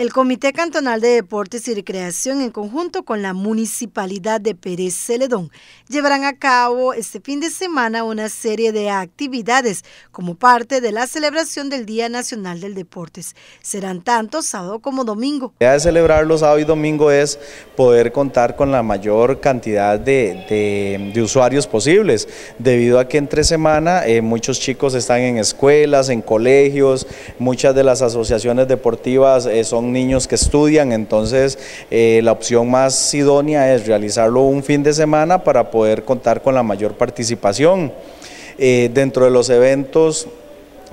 El Comité Cantonal de Deportes y Recreación, en conjunto con la Municipalidad de Pérez Celedón, llevarán a cabo este fin de semana una serie de actividades como parte de la celebración del Día Nacional del Deportes. Serán tanto sábado como domingo. La idea de celebrarlo sábado y domingo es poder contar con la mayor cantidad de, usuarios posibles, debido a que entre semana eh, muchos chicos están en escuelas, en colegios, muchas de las asociaciones deportivas eh, son niños que estudian, entonces eh, la opción más idónea es realizarlo un fin de semana para poder contar con la mayor participación. Eh, dentro de los eventos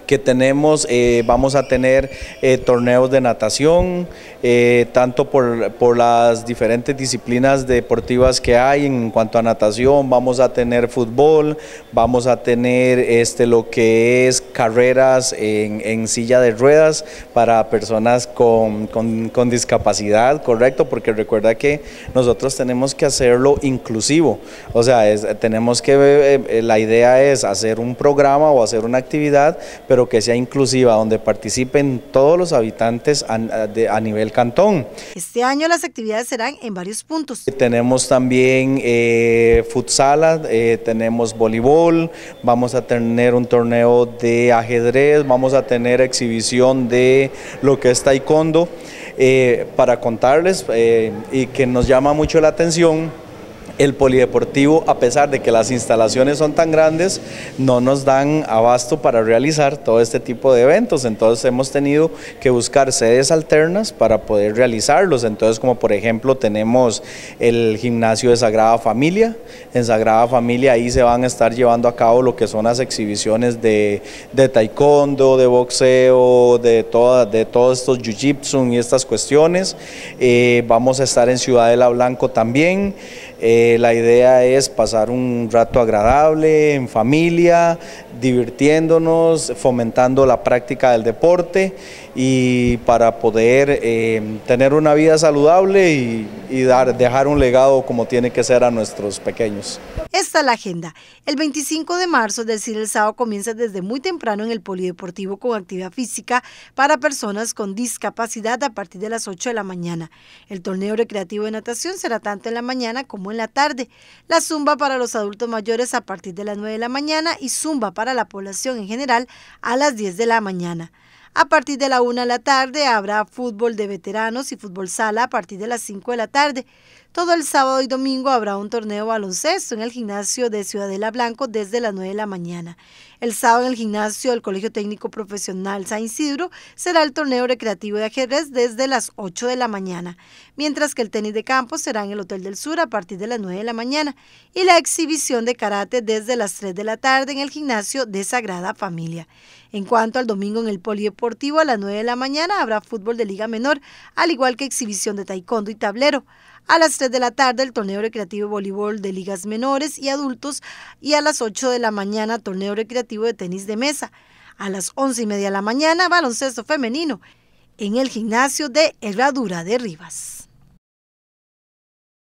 que tenemos, eh, vamos a tener eh, torneos de natación, eh, tanto por, por, las diferentes disciplinas deportivas que hay en cuanto a natación, vamos a tener fútbol, vamos a tener este, lo que es carreras en, silla de ruedas para personas con, discapacidad, correcto, porque recuerda que nosotros tenemos que hacerlo inclusivo, o sea, tenemos que, la idea es hacer un programa o hacer una actividad, pero pero que sea inclusiva, donde participen todos los habitantes a, nivel cantón. Este año las actividades serán en varios puntos. Eh, tenemos también eh, eh, tenemos voleibol, vamos a tener un torneo de ajedrez, vamos a tener exhibición de lo que es taekwondo, eh, para contarles y que nos llama mucho la atención el polideportivo, a pesar de que las instalaciones son tan grandes, no nos dan abasto para realizar todo este tipo de eventos, entonces hemos tenido que buscar sedes alternas para poder realizarlos, entonces como por ejemplo tenemos el gimnasio de Sagrada Familia, en Sagrada Familia ahí se van a estar llevando a cabo lo que son las exhibiciones de, taekwondo, de boxeo, de, toda, de todos estos jiu-jitsu y estas cuestiones, eh, vamos a estar en Ciudadela Blanco también, eh, la idea es pasar un rato agradable en familia, divirtiéndonos, fomentando la práctica del deporte y para poder eh, tener una vida saludable y, y dar, dejar un legado como tiene que ser a nuestros pequeños está la agenda? El 25 de marzo, es decir, el sábado, comienza desde muy temprano en el Polideportivo con actividad física para personas con discapacidad a partir de las 8 de la mañana. El torneo recreativo de natación será tanto en la mañana como en la tarde. La zumba para los adultos mayores a partir de las 9 de la mañana y zumba para la población en general a las 10 de la mañana. A partir de la 1 de la tarde habrá fútbol de veteranos y fútbol sala a partir de las 5 de la tarde. Todo el sábado y domingo habrá un torneo baloncesto en el gimnasio de Ciudadela Blanco desde las 9 de la mañana. El sábado en el gimnasio del Colegio Técnico Profesional San Isidro será el torneo recreativo de ajedrez desde las 8 de la mañana, mientras que el tenis de campo será en el Hotel del Sur a partir de las 9 de la mañana y la exhibición de karate desde las 3 de la tarde en el gimnasio de Sagrada Familia. En cuanto al domingo en el Polideportivo, a las 9 de la mañana habrá fútbol de Liga Menor, al igual que exhibición de taekwondo y tablero. A las 3 de la tarde el torneo recreativo de voleibol de ligas menores y adultos y a las 8 de la mañana torneo recreativo de tenis de mesa. A las 11 y media de la mañana baloncesto femenino en el gimnasio de Herradura de Rivas.